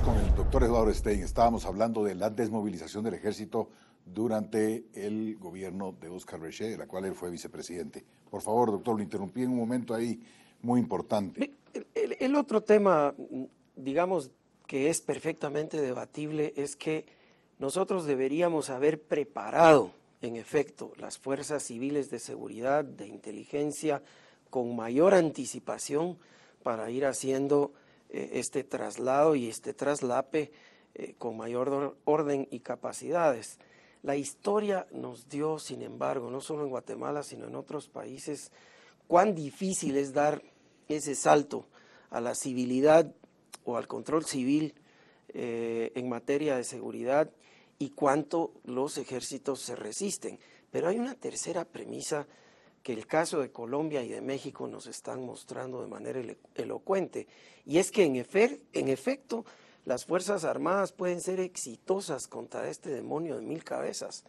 con el doctor Eduardo Stein. Estábamos hablando de la desmovilización del ejército durante el gobierno de Oscar Bechet, de la cual él fue vicepresidente. Por favor, doctor, lo interrumpí en un momento ahí muy importante. el otro tema, digamos, que es perfectamente debatible es que nosotros deberíamos haber preparado, en efecto, las fuerzas civiles de seguridad, de inteligencia, con mayor anticipación para ir haciendo eh, este traslado y este traslape eh, con mayor orden y capacidades. La historia nos dio, sin embargo, no solo en Guatemala, sino en otros países, cuán difícil es dar ese salto a la civilidad o al control civil eh, en materia de seguridad y cuánto los ejércitos se resisten. Pero hay una tercera premisa que el caso de Colombia y de México nos están mostrando de manera elocuente. Y es que en, efecto las Fuerzas Armadas pueden ser exitosas contra este demonio de mil cabezas.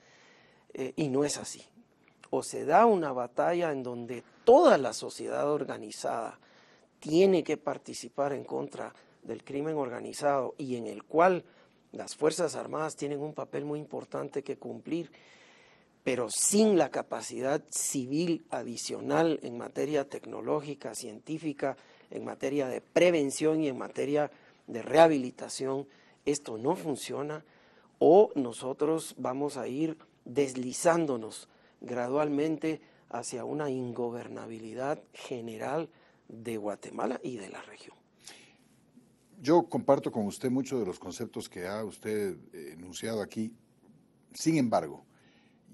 Eh, y no es así. O se da una batalla en donde toda la sociedad organizada tiene que participar en contra del crimen organizado y en el cual las Fuerzas Armadas tienen un papel muy importante que cumplir pero sin la capacidad civil adicional en materia tecnológica, científica, en materia de prevención y en materia de rehabilitación, esto no funciona o nosotros vamos a ir deslizándonos gradualmente hacia una ingobernabilidad general de Guatemala y de la región. Yo comparto con usted muchos de los conceptos que ha usted eh, enunciado aquí. Sin embargo,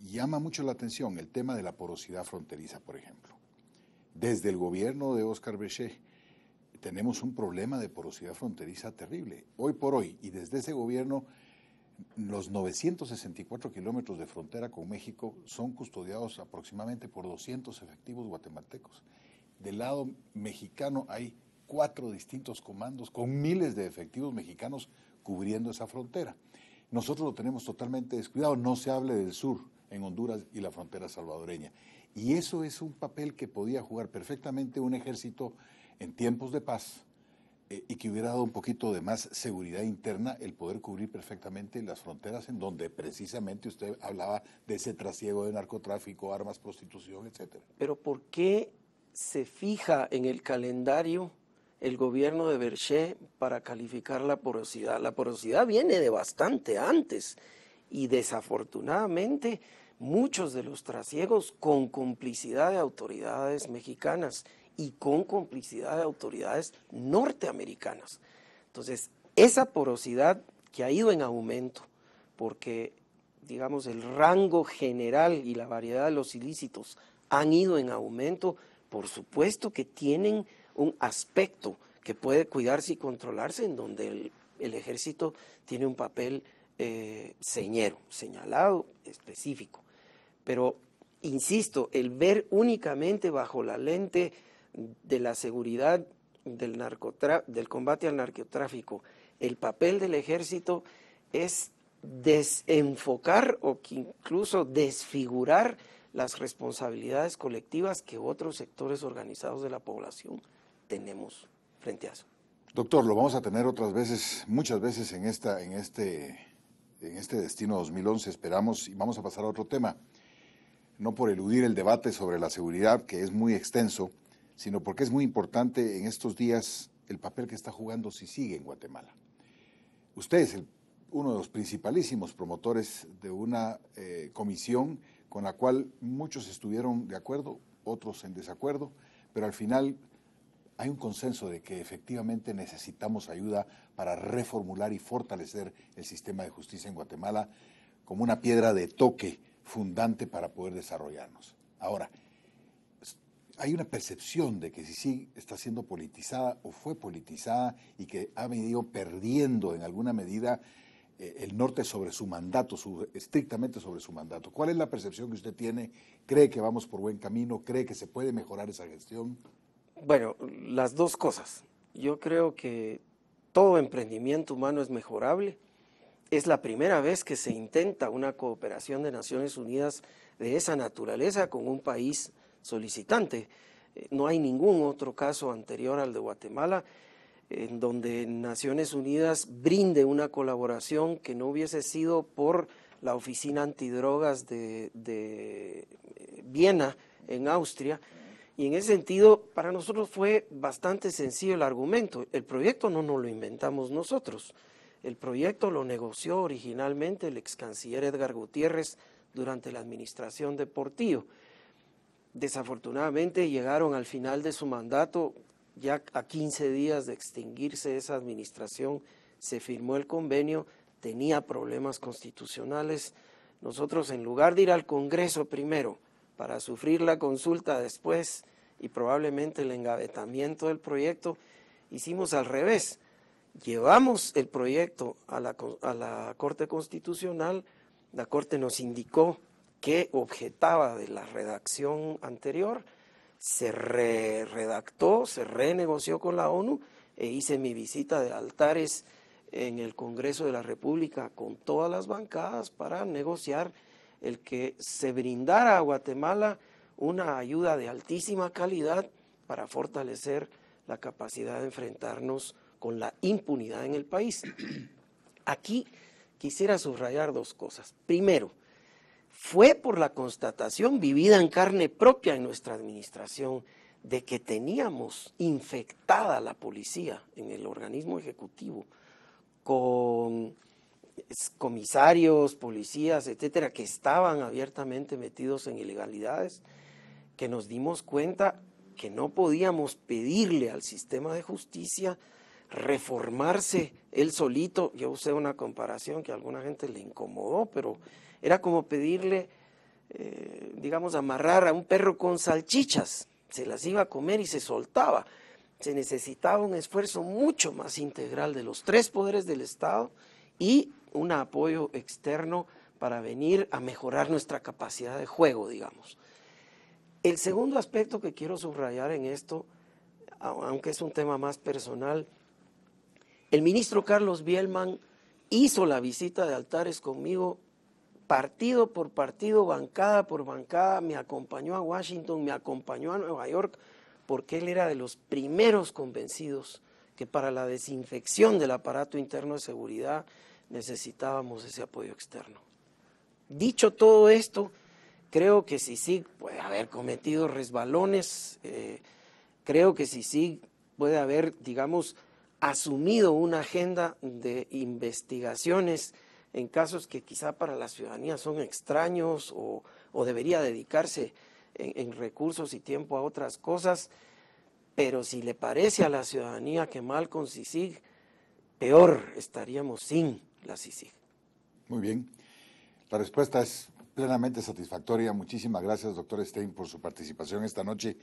llama mucho la atención el tema de la porosidad fronteriza, por ejemplo. Desde el gobierno de Oscar Bechet tenemos un problema de porosidad fronteriza terrible, hoy por hoy, y desde ese gobierno los 964 kilómetros de frontera con México son custodiados aproximadamente por 200 efectivos guatemaltecos. Del lado mexicano hay cuatro distintos comandos con miles de efectivos mexicanos cubriendo esa frontera. Nosotros lo tenemos totalmente descuidado, no se hable del sur en Honduras y la frontera salvadoreña. Y eso es un papel que podía jugar perfectamente un ejército en tiempos de paz eh, y que hubiera dado un poquito de más seguridad interna el poder cubrir perfectamente las fronteras en donde precisamente usted hablaba de ese trasiego de narcotráfico, armas, prostitución, etc. Pero ¿por qué se fija en el calendario el gobierno de Berché para calificar la porosidad? La porosidad viene de bastante antes y desafortunadamente, muchos de los trasiegos con complicidad de autoridades mexicanas y con complicidad de autoridades norteamericanas. Entonces, esa porosidad que ha ido en aumento, porque, digamos, el rango general y la variedad de los ilícitos han ido en aumento, por supuesto que tienen un aspecto que puede cuidarse y controlarse, en donde el, el ejército tiene un papel eh, señero, señalado, específico. Pero, insisto, el ver únicamente bajo la lente de la seguridad del, del combate al narcotráfico el papel del ejército es desenfocar o incluso desfigurar las responsabilidades colectivas que otros sectores organizados de la población tenemos frente a eso. Doctor, lo vamos a tener otras veces, muchas veces en esta, en este en este destino 2011 esperamos, y vamos a pasar a otro tema, no por eludir el debate sobre la seguridad, que es muy extenso, sino porque es muy importante en estos días el papel que está jugando si sigue en Guatemala. Usted es uno de los principalísimos promotores de una eh, comisión con la cual muchos estuvieron de acuerdo, otros en desacuerdo, pero al final hay un consenso de que efectivamente necesitamos ayuda para reformular y fortalecer el sistema de justicia en Guatemala como una piedra de toque fundante para poder desarrollarnos. Ahora, hay una percepción de que si sí está siendo politizada o fue politizada y que ha venido perdiendo en alguna medida eh, el norte sobre su mandato, estrictamente sobre su mandato. ¿Cuál es la percepción que usted tiene? ¿Cree que vamos por buen camino? ¿Cree que se puede mejorar esa gestión? Bueno, las dos cosas. Yo creo que todo emprendimiento humano es mejorable. Es la primera vez que se intenta una cooperación de Naciones Unidas de esa naturaleza con un país solicitante. Eh, no hay ningún otro caso anterior al de Guatemala en donde Naciones Unidas brinde una colaboración que no hubiese sido por la Oficina Antidrogas de, de eh, Viena, en Austria, y en ese sentido, para nosotros fue bastante sencillo el argumento. El proyecto no nos lo inventamos nosotros. El proyecto lo negoció originalmente el ex canciller Edgar Gutiérrez durante la administración de Portillo. Desafortunadamente llegaron al final de su mandato, ya a 15 días de extinguirse esa administración, se firmó el convenio, tenía problemas constitucionales. Nosotros, en lugar de ir al Congreso primero, para sufrir la consulta después y probablemente el engavetamiento del proyecto, hicimos al revés. Llevamos el proyecto a la, Corte Constitucional, la Corte nos indicó que objetaba de la redacción anterior, se re redactó, se renegoció con la ONU e hice mi visita de altares en el Congreso de la República con todas las bancadas para negociar el que se brindara a Guatemala una ayuda de altísima calidad para fortalecer la capacidad de enfrentarnos con la impunidad en el país. Aquí quisiera subrayar dos cosas. Primero, fue por la constatación vivida en carne propia en nuestra administración de que teníamos infectada la policía en el organismo ejecutivo con comisarios, policías, etcétera, que estaban abiertamente metidos en ilegalidades, que nos dimos cuenta que no podíamos pedirle al sistema de justicia reformarse él solito. Yo usé una comparación que a alguna gente le incomodó, pero era como pedirle, eh, digamos, amarrar a un perro con salchichas. Se las iba a comer y se soltaba. Se necesitaba un esfuerzo mucho más integral de los tres poderes del Estado y un apoyo externo para venir a mejorar nuestra capacidad de juego, digamos. El segundo aspecto que quiero subrayar en esto, aunque es un tema más personal, el ministro Carlos Bielman hizo la visita de altares conmigo partido por partido, bancada por bancada, me acompañó a Washington, me acompañó a Nueva York, porque él era de los primeros convencidos que para la desinfección del aparato interno de seguridad necesitábamos ese apoyo externo. Dicho todo esto, creo que SISIG puede haber cometido resbalones, eh, creo que SISIG puede haber, digamos, asumido una agenda de investigaciones en casos que quizá para la ciudadanía son extraños o, debería dedicarse en, recursos y tiempo a otras cosas, pero si le parece a la ciudadanía que mal con CICIG, peor estaríamos sin la CICIG. Muy bien. La respuesta es plenamente satisfactoria. Muchísimas gracias, doctor Stein, por su participación esta noche.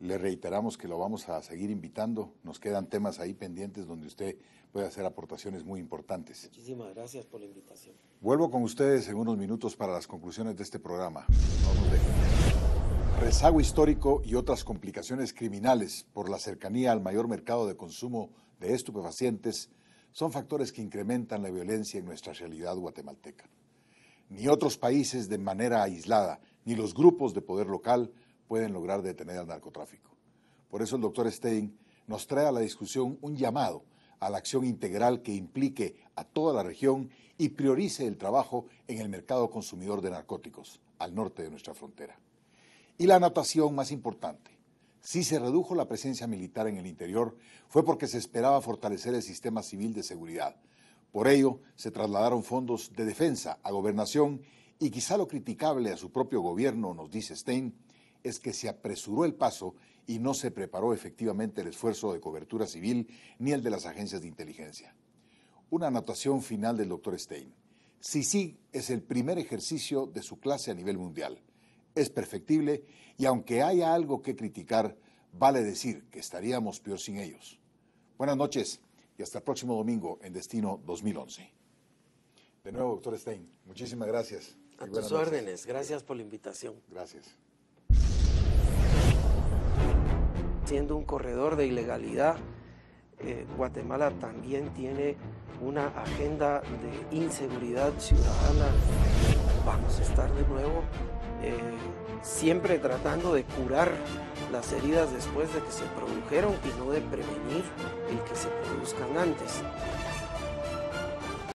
Le reiteramos que lo vamos a seguir invitando. Nos quedan temas ahí pendientes donde usted puede hacer aportaciones muy importantes. Muchísimas gracias por la invitación. Vuelvo con ustedes en unos minutos para las conclusiones de este programa. Rezago histórico y otras complicaciones criminales por la cercanía al mayor mercado de consumo de estupefacientes son factores que incrementan la violencia en nuestra realidad guatemalteca. Ni otros países de manera aislada, ni los grupos de poder local pueden lograr detener al narcotráfico. Por eso el doctor Stein nos trae a la discusión un llamado a la acción integral que implique a toda la región y priorice el trabajo en el mercado consumidor de narcóticos al norte de nuestra frontera. Y la anotación más importante, si se redujo la presencia militar en el interior, fue porque se esperaba fortalecer el sistema civil de seguridad. Por ello, se trasladaron fondos de defensa a gobernación y quizá lo criticable a su propio gobierno, nos dice Stein, es que se apresuró el paso y no se preparó efectivamente el esfuerzo de cobertura civil ni el de las agencias de inteligencia. Una anotación final del doctor Stein. Sí, sí, es el primer ejercicio de su clase a nivel mundial es perfectible y aunque haya algo que criticar, vale decir que estaríamos peor sin ellos. Buenas noches y hasta el próximo domingo en Destino 2011. De nuevo, doctor Stein, muchísimas gracias. A tus órdenes, gracias por la invitación. Gracias. Siendo un corredor de ilegalidad, eh, Guatemala también tiene una agenda de inseguridad ciudadana. Vamos a estar de nuevo eh, siempre tratando de curar las heridas después de que se produjeron y no de prevenir el que se produzcan antes.